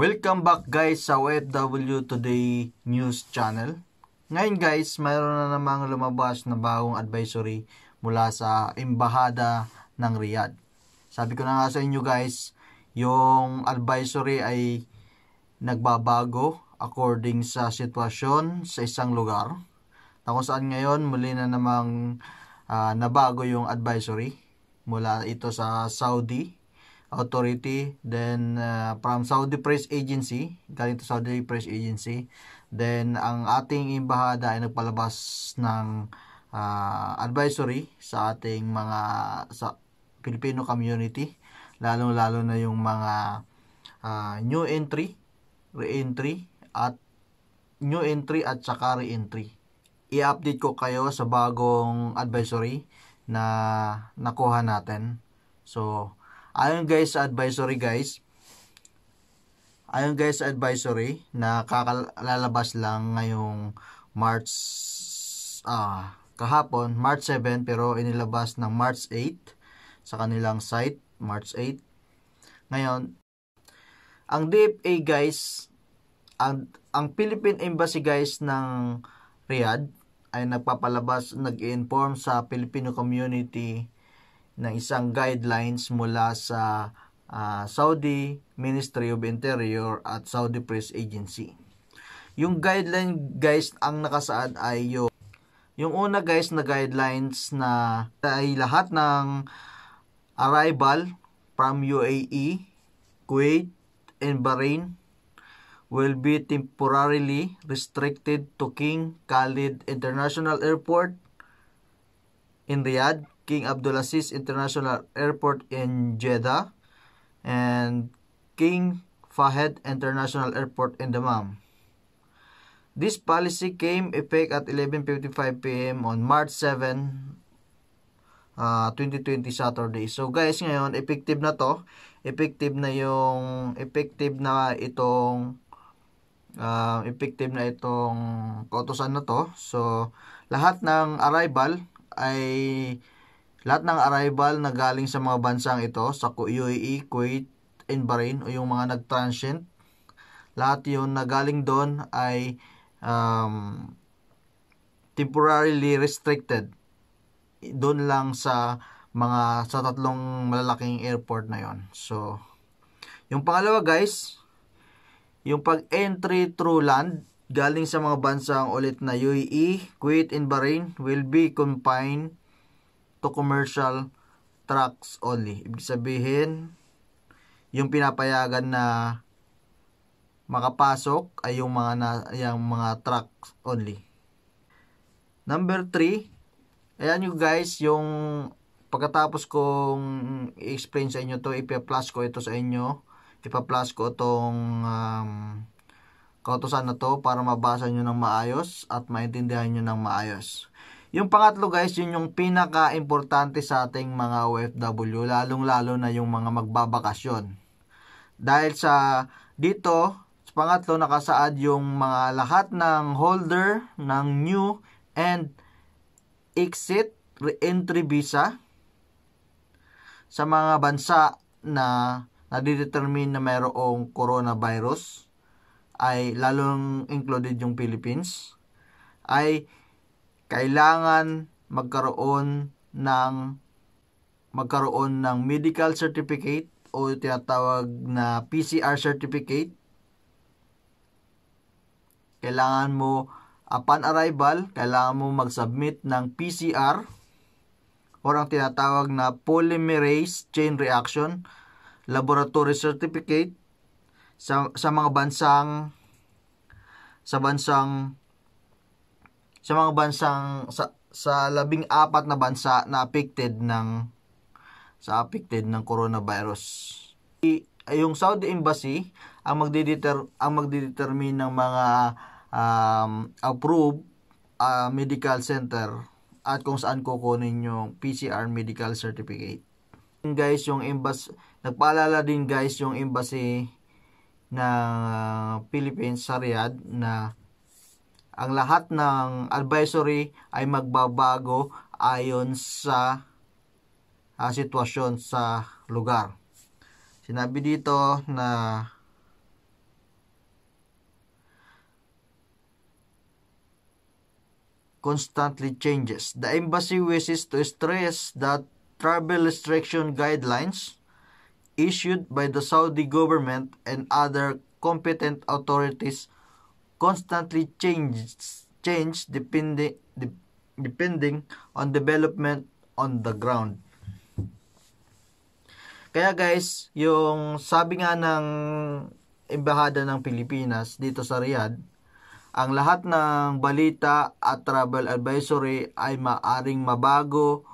Welcome back guys sa OFW Today News Channel. Ngayon guys, mayroon na namang lumabas na bagong advisory mula sa Embahada ng Riyadh. Sabi ko na nga sa inyo guys, yung advisory ay nagbabago according sa sitwasyon sa isang lugar. Na saan ngayon muli na namang uh, nabago yung advisory mula ito sa Saudi Authority, then uh, from Saudi Press Agency, galing to Saudi Press Agency, then ang ating embahada ay nagpalabas ng uh, advisory sa ating mga sa Filipino community, lalo lalo na yung mga uh, new entry, re-entry, at new entry at saka re-entry. I-update ko kayo sa bagong advisory na nakuha natin. So, Ayon guys sa advisory guys, ayon guys sa advisory na kakalalabas lang ngayong March ah, kahapon, March 7 pero inilabas ng March 8 sa kanilang site, March 8. Ngayon, ang DFA guys, ang, ang Philippine Embassy guys ng Riyadh ay nagpapalabas, nag-inform sa Filipino community ng isang guidelines mula sa uh, Saudi Ministry of Interior at Saudi Press Agency. Yung guideline guys ang nakasaad ay yung yung una guys na guidelines na ay lahat ng arrival from UAE, Kuwait, and Bahrain will be temporarily restricted to King Khalid International Airport in Riyadh King Abdulaziz International Airport in Jeddah and King Fahd International Airport in Dammam. This policy came effect at 11.55 p.m. on March 7, 2020 uh, Saturday. So guys, ngayon effective na 'to. Effective na 'yung effective na itong uh, effective na itong kautosan na 'to. So lahat ng arrival ay lahat ng arrival na galing sa mga bansang ito, sa UAE, Kuwait, and Bahrain, o yung mga nag-transient, lahat yun na galing doon ay um, temporarily restricted doon lang sa mga sa tatlong malalaking airport na yon. So, yung pangalawa guys, yung pag-entry through land galing sa mga bansang ulit na UAE, Kuwait, and Bahrain will be confined to commercial trucks only. Ibig sabihin, yung pinapayagan na makapasok ay yung mga na, yung mga trucks only. Number 3, ayan yung guys, yung pagkatapos kong i-explain sa inyo to, ipa-plus ko ito sa inyo. Ipa-plus ko itong um, kautosan na to para mabasa nyo ng maayos at maintindihan nyo ng maayos. Yung pangatlo guys, yun yung pinaka-importante sa ating mga OFW, lalong-lalo na yung mga magbabakasyon. Dahil sa dito, sa pangatlo, nakasaad yung mga lahat ng holder ng new and exit re-entry visa sa mga bansa na nadidetermine na mayroong coronavirus ay lalong included yung Philippines ay kailangan magkaroon ng magkaroon ng medical certificate o tinatawag na PCR certificate. Kailangan mo upon arrival, kailangan mo mag-submit ng PCR or ang tinatawag na polymerase chain reaction laboratory certificate sa, sa mga bansang sa bansang sa mga bansang sa sa labing apat na bansa na affected ng sa affected ng coronavirus. I, yung Saudi Embassy ang magdedeter ang magdedetermine ng mga um, approved uh, medical center at kung saan kukunin yung PCR medical certificate. Guys, yung embassy nagpaalala din guys yung embassy ng uh, Philippines sa Riyadh na ang lahat ng advisory ay magbabago ayon sa uh, sitwasyon sa lugar. Sinabi dito na constantly changes. The embassy wishes to stress that travel restriction guidelines issued by the Saudi government and other competent authorities constantly changes change depending de, depending on development on the ground. Kaya guys, yung sabi nga ng embahada ng Pilipinas dito sa Riyadh, ang lahat ng balita at travel advisory ay maaring mabago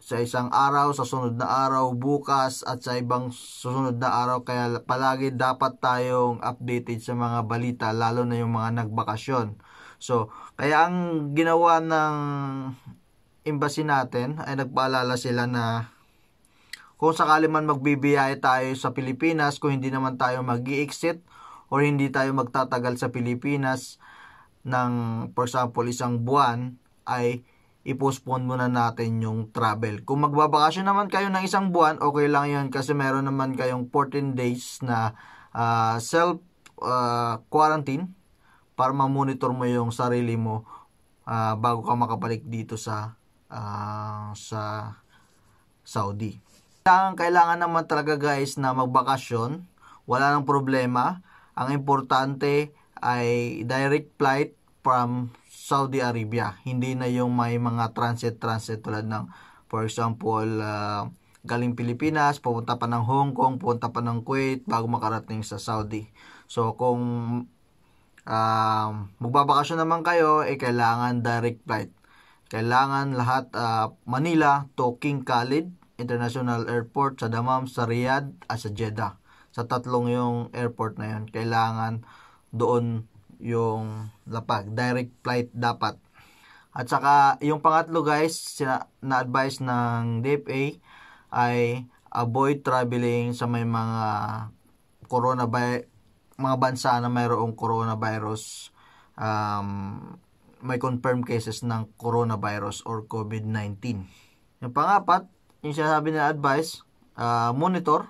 sa isang araw, sa sunod na araw, bukas at sa ibang susunod na araw. Kaya palagi dapat tayong updated sa mga balita, lalo na yung mga nagbakasyon. So, kaya ang ginawa ng embassy natin ay nagpaalala sila na kung sakali man magbibiyahe tayo sa Pilipinas, kung hindi naman tayo mag exit or hindi tayo magtatagal sa Pilipinas ng, for example, isang buwan, ay i-postpone muna natin yung travel. Kung magbabakasyon naman kayo ng isang buwan, okay lang yun kasi meron naman kayong 14 days na uh, ah, self-quarantine ah, uh, para ma-monitor mo yung sarili mo uh, bago ka makabalik dito sa uh, sa Saudi. Kailangan, kailangan naman talaga guys na magbakasyon. Wala nang problema. Ang importante ay direct flight from Saudi Arabia. Hindi na yung may mga transit-transit tulad ng for example uh, galing Pilipinas, pupunta pa ng Hong Kong, pupunta pa ng Kuwait bago makarating sa Saudi. So kung uh, magbabakasyon naman kayo, eh kailangan direct flight. Kailangan lahat uh, Manila to King Khalid International Airport sa Damam, sa Riyadh at sa Jeddah. Sa tatlong yung airport na yun, kailangan doon yung lapag. Direct flight dapat. At saka, yung pangatlo guys, sina, na-advise ng DFA ay avoid traveling sa may mga corona mga bansa na mayroong coronavirus um, may confirmed cases ng coronavirus or COVID-19. Yung pangapat, yung sinasabi na advice, uh, monitor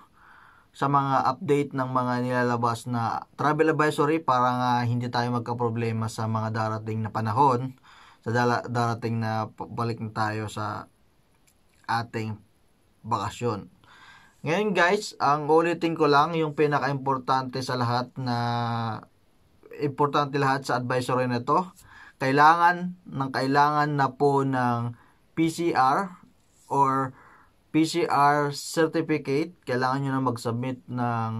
sa mga update ng mga nilalabas na travel advisory para nga hindi tayo magka-problema sa mga darating na panahon sa darating na balik na tayo sa ating bakasyon. Ngayon guys, ang ulitin ko lang yung pinaka-importante sa lahat na importante lahat sa advisory na to. Kailangan ng kailangan na po ng PCR or PCR certificate, kailangan nyo na mag-submit ng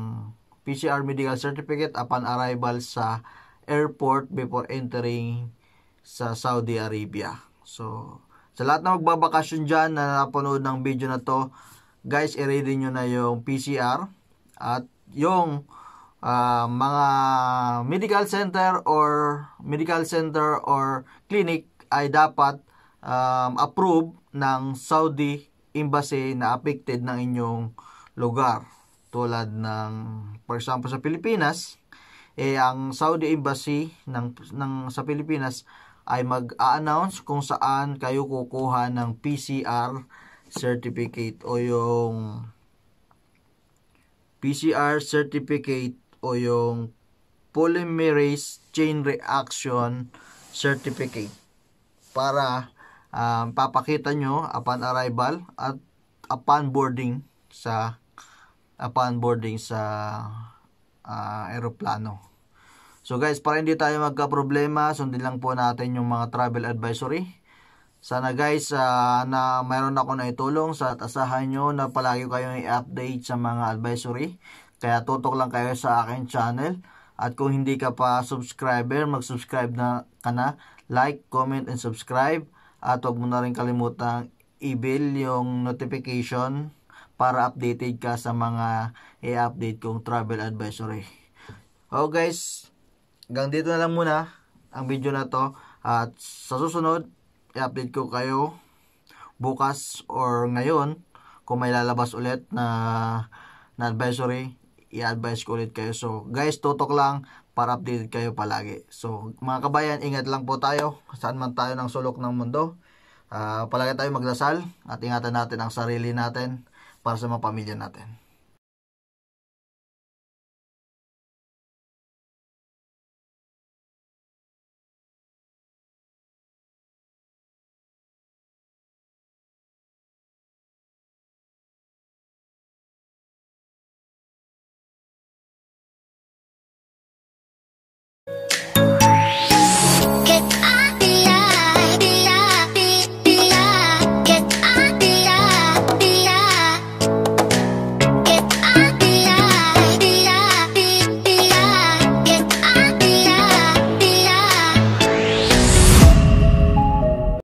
PCR medical certificate upon arrival sa airport before entering sa Saudi Arabia. So, sa lahat na magbabakasyon dyan na napanood ng video na to, guys, i-ready nyo na yung PCR at yung uh, mga medical center or medical center or clinic ay dapat um, approve ng Saudi embassy na affected ng inyong lugar. Tulad ng, for example, sa Pilipinas, eh, ang Saudi Embassy ng, ng, sa Pilipinas ay mag-a-announce kung saan kayo kukuha ng PCR certificate o yung PCR certificate o yung polymerase chain reaction certificate para um, papakita nyo upon arrival at upon boarding sa upon boarding sa uh, aeroplano. So guys, para hindi tayo magka-problema, sundin lang po natin yung mga travel advisory. Sana guys, uh, na mayroon ako na itulong sa asahan nyo na palagi kayong i-update sa mga advisory. Kaya tutok lang kayo sa akin channel. At kung hindi ka pa subscriber, mag-subscribe na ka na. Like, comment, and subscribe at huwag mo na rin kalimutang i-bill yung notification para updated ka sa mga i-update kong travel advisory. Oh guys, hanggang dito na lang muna ang video na to. At sa susunod, i-update ko kayo bukas or ngayon kung may lalabas ulit na, na advisory i-advise ko ulit kayo. So guys, tutok lang para updated kayo palagi. So, mga kabayan, ingat lang po tayo saan man tayo ng sulok ng mundo. Uh, palagi tayo magdasal at ingatan natin ang sarili natin para sa mga pamilya natin.